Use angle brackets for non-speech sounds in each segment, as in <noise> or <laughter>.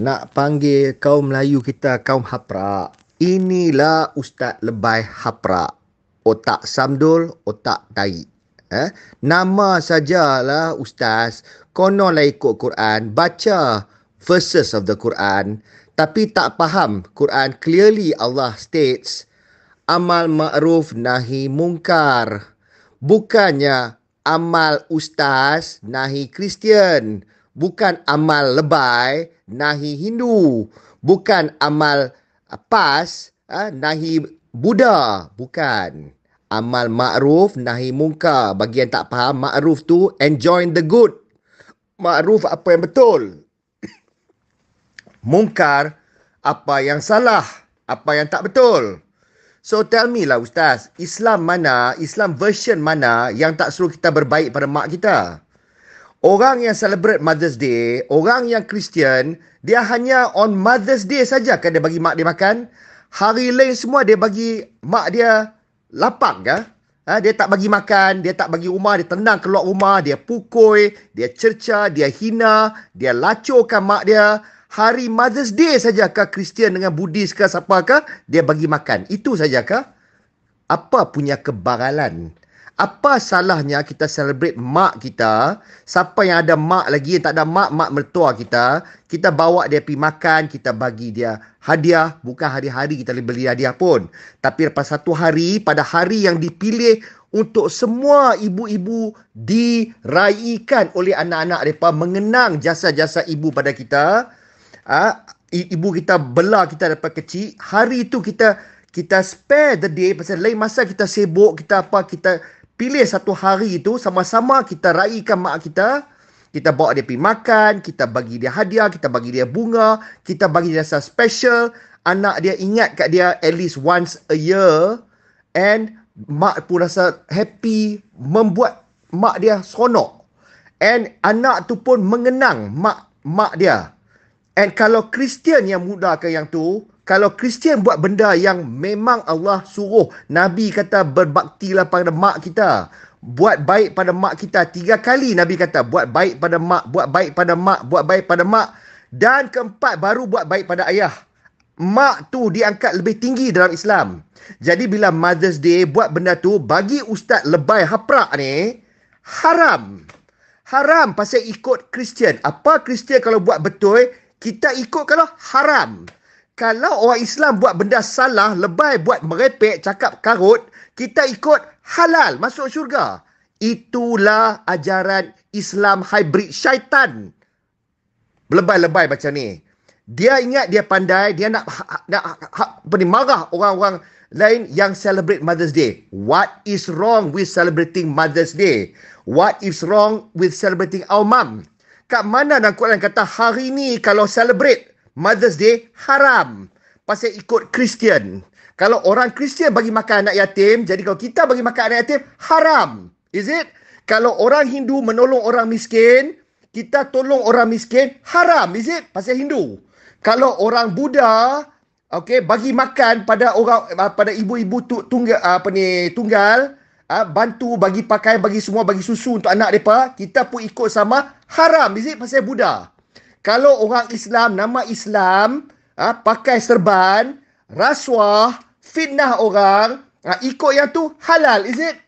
nak panggil kaum Melayu kita kaum haprak. Inilah Ustaz Lebai Haprak. Otak samdul, otak tai. Eh? Nama sajalah Ustaz. Konolah ikut Quran. Baca verses of the Quran. Tapi tak faham Quran. Clearly Allah states. Amal ma'ruf nahi mungkar. Bukannya amal Ustaz nahi Kristian. Kristian bukan amal lebay nahi Hindu bukan amal uh, pas uh, nahi Buddha bukan amal ma'ruf nahi mungkar bagi yang tak faham ma'ruf tu enjoy the good ma'ruf apa yang betul <coughs> mungkar apa yang salah apa yang tak betul So tell me lah ustaz, Islam mana, Islam version mana yang tak suruh kita berbaik pada mak kita? Orang yang celebrate Mother's Day, orang yang Christian, dia hanya on Mother's Day saja kan dia bagi mak dia makan. Hari lain semua dia bagi mak dia lapar kan? Ya. Ha, dia tak bagi makan, dia tak bagi rumah, dia tenang keluar rumah, dia pukul, dia cerca, dia hina, dia lacurkan mak dia. Hari Mother's Day saja sajakah Christian dengan Buddhis ke siapakah dia bagi makan? Itu saja sajakah? Apa punya kebaralan? apa salahnya kita celebrate mak kita siapa yang ada mak lagi yang tak ada mak mak mertua kita kita bawa dia pergi makan kita bagi dia hadiah bukan hari-hari kita beli hadiah pun tapi lepas satu hari pada hari yang dipilih untuk semua ibu-ibu diraikan oleh anak-anak mereka mengenang jasa-jasa ibu pada kita ah, ibu kita bela kita dapat kecil hari itu kita kita spare the day pasal lain masa kita sibuk kita apa kita pilih satu hari itu sama-sama kita raikan mak kita kita bawa dia pergi makan, kita bagi dia hadiah, kita bagi dia bunga, kita bagi dia rasa special. Anak dia ingat kat dia at least once a year. And mak pun rasa happy membuat mak dia seronok. And anak tu pun mengenang mak mak dia. And kalau Christian yang muda ke yang tu, kalau Kristian buat benda yang memang Allah suruh Nabi kata berbaktilah pada mak kita buat baik pada mak kita tiga kali Nabi kata buat baik pada mak buat baik pada mak buat baik pada mak dan keempat baru buat baik pada ayah mak tu diangkat lebih tinggi dalam Islam jadi bila Mother's Day buat benda tu bagi ustaz lebay haprak ni haram haram pasal ikut Kristian apa Kristian kalau buat betul kita ikut kalau haram kalau orang Islam buat benda salah, lebay buat merepek, cakap karut, kita ikut halal masuk syurga. Itulah ajaran Islam hybrid syaitan. Lebay-lebay macam ni. Dia ingat dia pandai, dia nak, ha- ha- nak ha- apa ni, marah orang-orang lain yang celebrate Mother's Day. What is wrong with celebrating Mother's Day? What is wrong with celebrating our mom? Kat mana dalam Quran kata hari ni kalau celebrate Mother's Day haram pasal ikut Kristian. Kalau orang Kristian bagi makan anak yatim, jadi kalau kita bagi makan anak yatim haram. Is it? Kalau orang Hindu menolong orang miskin, kita tolong orang miskin haram. Is it? Pasal Hindu. Kalau orang Buddha okay, bagi makan pada orang ah, pada ibu-ibu tunggal ah, apa ni tunggal Ah, bantu bagi pakaian, bagi semua, bagi susu untuk anak mereka. Kita pun ikut sama haram. Is it? Pasal Buddha kalau orang Islam nama Islam ah pakai serban rasuah fitnah orang ah ikut yang tu halal is it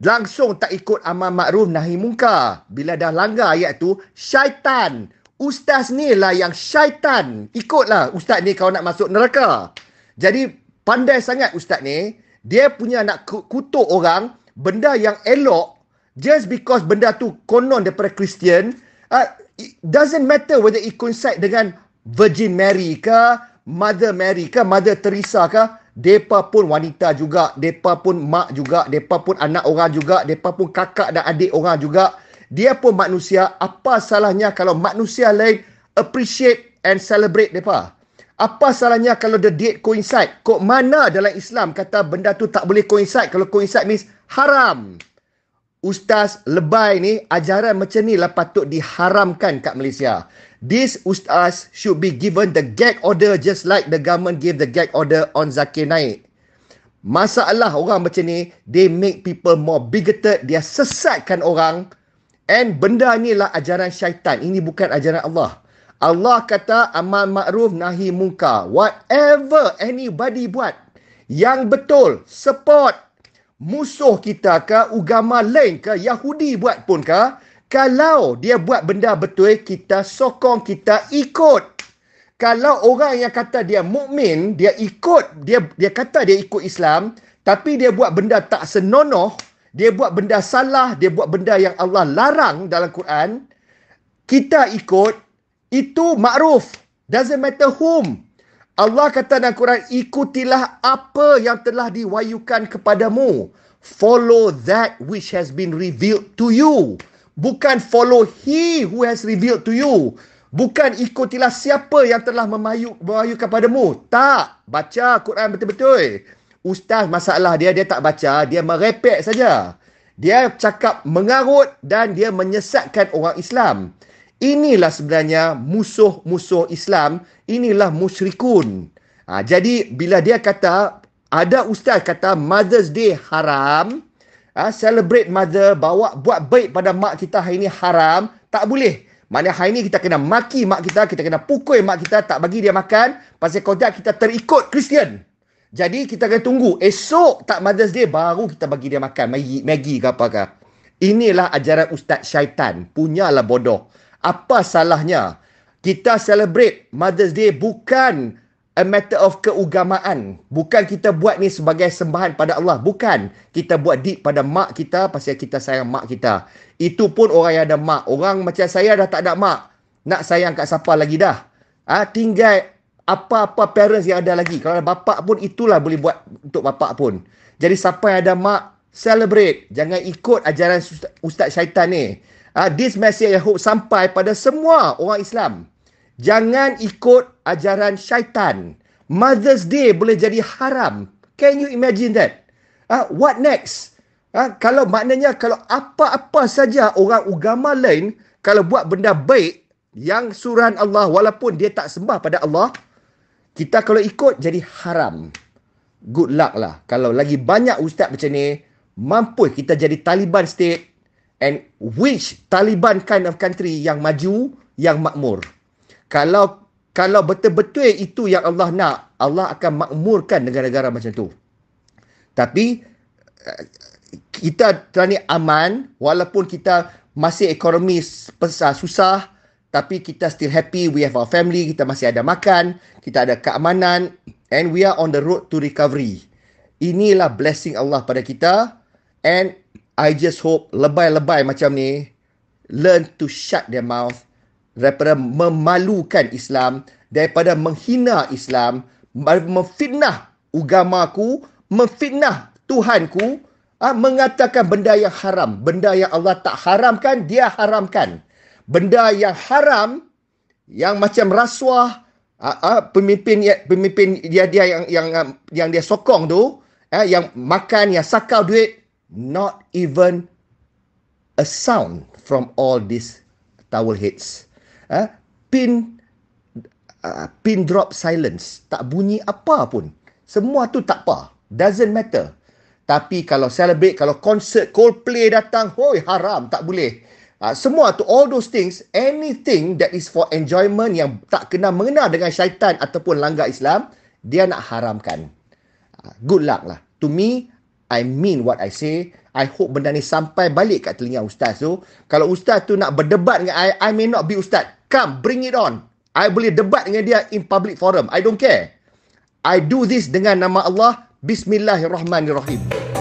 langsung tak ikut amar makruf nahi mungkar bila dah langgar ayat tu syaitan ustaz ni lah yang syaitan ikutlah ustaz ni kau nak masuk neraka jadi pandai sangat ustaz ni dia punya nak kutuk orang benda yang elok just because benda tu konon daripada Kristian ah, it doesn't matter whether it coincide dengan Virgin Mary ke, Mother Mary ke, Mother Teresa ke, depa pun wanita juga, depa pun mak juga, depa pun anak orang juga, depa pun kakak dan adik orang juga. Dia pun manusia, apa salahnya kalau manusia lain appreciate and celebrate depa? Apa salahnya kalau the date coincide? Kok mana dalam Islam kata benda tu tak boleh coincide? Kalau coincide means haram ustaz lebay ni ajaran macam ni lah patut diharamkan kat Malaysia. This ustaz should be given the gag order just like the government give the gag order on Zakir Naik. Masalah orang macam ni, they make people more bigoted, dia sesatkan orang. And benda ni lah ajaran syaitan. Ini bukan ajaran Allah. Allah kata amal ma'ruf nahi mungkar. Whatever anybody buat yang betul, support, musuh kita ke, agama lain ke, Yahudi buat pun ke, kalau dia buat benda betul, kita sokong, kita ikut. Kalau orang yang kata dia mukmin, dia ikut, dia dia kata dia ikut Islam, tapi dia buat benda tak senonoh, dia buat benda salah, dia buat benda yang Allah larang dalam Quran, kita ikut, itu makruf. Doesn't matter whom. Allah kata dalam Quran, ikutilah apa yang telah diwayukan kepadamu. Follow that which has been revealed to you. Bukan follow he who has revealed to you. Bukan ikutilah siapa yang telah memayu, memayu kepadamu. Tak. Baca Quran betul-betul. Ustaz masalah dia, dia tak baca. Dia merepek saja. Dia cakap mengarut dan dia menyesatkan orang Islam. Inilah sebenarnya musuh-musuh Islam. Inilah musyrikun. Ha, jadi bila dia kata, ada ustaz kata Mother's Day haram. Ha, celebrate mother, bawa buat baik pada mak kita hari ini haram. Tak boleh. Maknanya hari ini kita kena maki mak kita, kita kena pukul mak kita, tak bagi dia makan. Pasal kodak kita terikut Kristian. Jadi kita kena tunggu. Esok tak Mother's Day, baru kita bagi dia makan. Maggie, Maggie ke apa ke. Inilah ajaran Ustaz Syaitan. Punyalah bodoh apa salahnya kita celebrate Mother's Day bukan a matter of keugamaan. Bukan kita buat ni sebagai sembahan pada Allah. Bukan. Kita buat deep pada mak kita pasal kita sayang mak kita. Itu pun orang yang ada mak. Orang macam saya dah tak ada mak. Nak sayang kat siapa lagi dah. Ah ha, tinggal apa-apa parents yang ada lagi. Kalau ada bapak pun itulah boleh buat untuk bapak pun. Jadi siapa yang ada mak, celebrate. Jangan ikut ajaran Ustaz Syaitan ni uh, this message I hope sampai pada semua orang Islam. Jangan ikut ajaran syaitan. Mother's Day boleh jadi haram. Can you imagine that? Uh, what next? Uh, kalau maknanya kalau apa-apa saja orang agama lain kalau buat benda baik yang suruhan Allah walaupun dia tak sembah pada Allah, kita kalau ikut jadi haram. Good luck lah. Kalau lagi banyak ustaz macam ni, mampu kita jadi Taliban state and which Taliban kind of country yang maju yang makmur kalau kalau betul-betul itu yang Allah nak Allah akan makmurkan negara-negara macam tu tapi eh, kita terani aman walaupun kita masih ekonomi susah susah tapi kita still happy we have our family kita masih ada makan kita ada keamanan and we are on the road to recovery inilah blessing Allah pada kita and I just hope lebay-lebay macam ni learn to shut their mouth daripada memalukan Islam, daripada menghina Islam, memfitnah agamaku, memfitnah Tuhanku, ha, ah, mengatakan benda yang haram, benda yang Allah tak haramkan, dia haramkan. Benda yang haram, yang macam rasuah, ha, ha, pemimpin ya, pemimpin dia dia yang yang yang dia sokong tu, ha, yang makan, yang sakau duit, not even a sound from all these towel heads. Eh? Pin uh, pin drop silence. Tak bunyi apa pun. Semua tu tak apa. Doesn't matter. Tapi kalau celebrate, kalau concert, play datang, hoi haram, tak boleh. Uh, semua tu, all those things, anything that is for enjoyment yang tak kena mengena dengan syaitan ataupun langgar Islam, dia nak haramkan. Uh, good luck lah. To me, I mean what I say. I hope benda ni sampai balik kat telinga ustaz tu. Kalau ustaz tu nak berdebat dengan I, I may not be ustaz. Come, bring it on. I boleh debat dengan dia in public forum. I don't care. I do this dengan nama Allah. Bismillahirrahmanirrahim.